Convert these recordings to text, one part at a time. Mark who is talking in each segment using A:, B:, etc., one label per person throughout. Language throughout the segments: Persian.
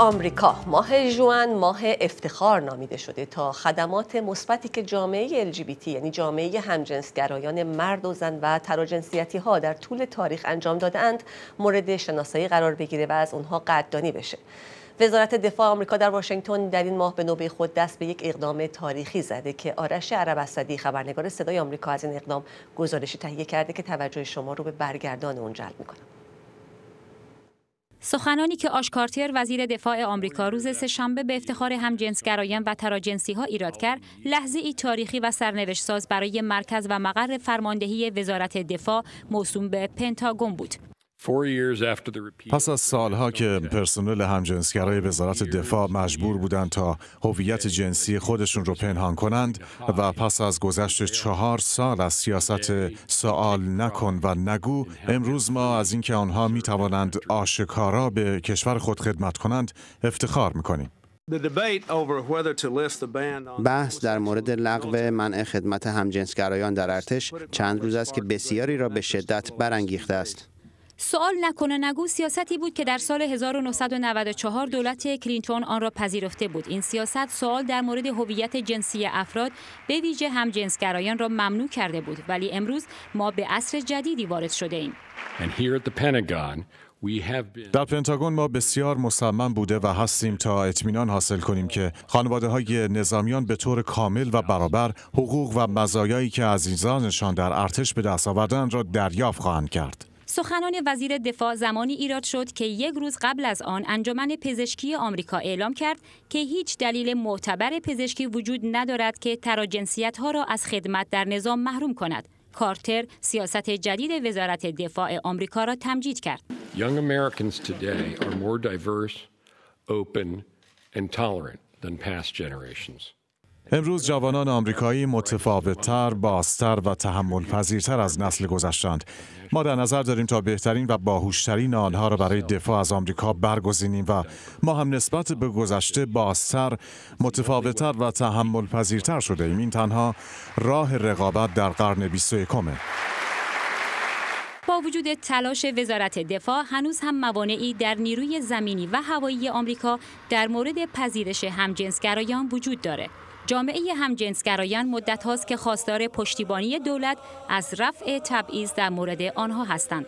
A: آمریکا ماه جوان ماه افتخار نامیده شده تا خدمات مثبتی که جامعه LGBT یعنی جامعه همجنسگرایان مرد و زن و تراجنسیتی ها در طول تاریخ انجام دادند مورد شناسایی قرار بگیره و از اونها قدردانی بشه وزارت دفاع آمریکا در واشنگتن در این ماه به نوبه خود دست به یک اقدام تاریخی زده که آرش عرب اسدی خبرنگار صدای آمریکا از این اقدام گزارشی تهیه کرده که توجه شما رو به برگردان اون جلب میکنم
B: سخنانی که آشکارتیر وزیر دفاع آمریکا روز سهشنبه به افتخار همجنسگرایان و تراجنسی ها ایراد کرد لحظه ای تاریخی و سرنوشت ساز برای مرکز و مقر فرماندهی وزارت دفاع موسوم به پنتاگون بود
C: پس از سالها که پرسنل همجنسگرای وزارت دفاع مجبور بودند تا هویت جنسی خودشون رو پنهان کنند و پس از گذشت چهار سال از سیاست سوال نکن و نگو امروز ما از اینکه آنها می توانند آشکارا به کشور
A: خود خدمت کنند افتخار میکنیم. بحث در مورد لغو منع خدمت همجنسگرایان در ارتش چند روز است که بسیاری را به شدت برانگیخته است.
B: سوال نکنه نگو سیاستی بود که در سال 1994 دولت کلینتون آن را پذیرفته بود این سیاست سوال در مورد هویت جنسی افراد به ویژه همجنسگرایان را ممنوع کرده بود ولی امروز ما به عصر جدیدی وارد شده ایم
C: در پنتاگون ما بسیار مصمم بوده و هستیم تا اطمینان حاصل کنیم که خانواده های نظامیان به طور کامل و برابر حقوق و مزایایی که عزیزانشان در ارتش به دست آوردن را دریافت خواهند کرد.
B: سخنان وزیر دفاع زمانی ایراد شد که یک روز قبل از آن انجمن پزشکی آمریکا اعلام کرد که هیچ دلیل معتبر پزشکی وجود ندارد که تراجنسیت ها را از خدمت در نظام محروم کند. کارتر سیاست جدید وزارت دفاع آمریکا را تمجید کرد.
C: امروز جوانان آمریکایی متفاوتتر، بازتر و تحمل پذیرتر از نسل گذشتند. ما در نظر داریم تا بهترین و باهوشترین آنها را برای دفاع از آمریکا برگزینیم و ما هم نسبت به گذشته بازتر، متفاوتتر و تحمل پذیرتر شده ایم. این تنها راه رقابت در قرن 21
B: با وجود تلاش وزارت دفاع هنوز هم موانعی در نیروی زمینی و هوایی آمریکا در مورد پذیرش همجنسگرایان وجود دارد. جامعه همجنسگرایان مدت هاست که خواستار پشتیبانی دولت از رفع تبعیض در مورد آنها هستند.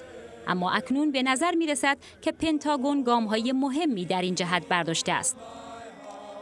B: اما اکنون به نظر می رسد که پنتاگون گام های مهمی در این جهت برداشته است.